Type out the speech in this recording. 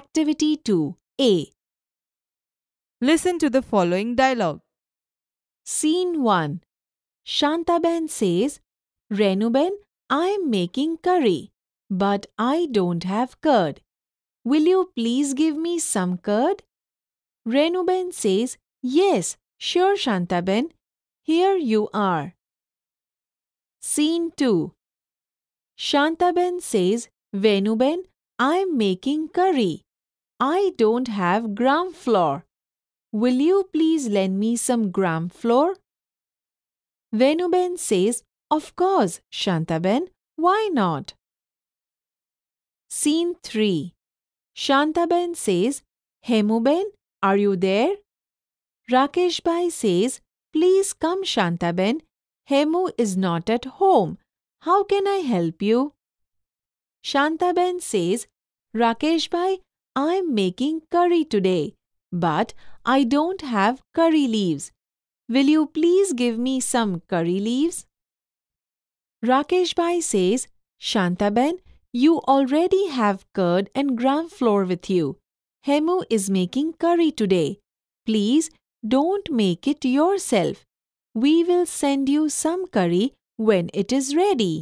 Activity 2 A. Listen to the following dialogue. Scene 1 Shantaben says, Renuben, I'm making curry, but I don't have curd. Will you please give me some curd? Renuben says, Yes, sure, Shantaben. Here you are. Scene 2 Shantaben says, Venuben, I'm making curry, I don't have gram flour. Will you please lend me some gram flour? Venuben says, Of course, Shantaben, why not? Scene 3 Shantaben says, Hemuben, are you there? Rakeshbhai says, Please come, Shantaben. Hemu is not at home. How can I help you? Shantaben says, Rakeshbhai, I'm making curry today, but I don't have curry leaves. Will you please give me some curry leaves? Rakesh Bhai says, Shantaben, you already have curd and gram flour with you. Hemu is making curry today. Please don't make it yourself. We will send you some curry when it is ready.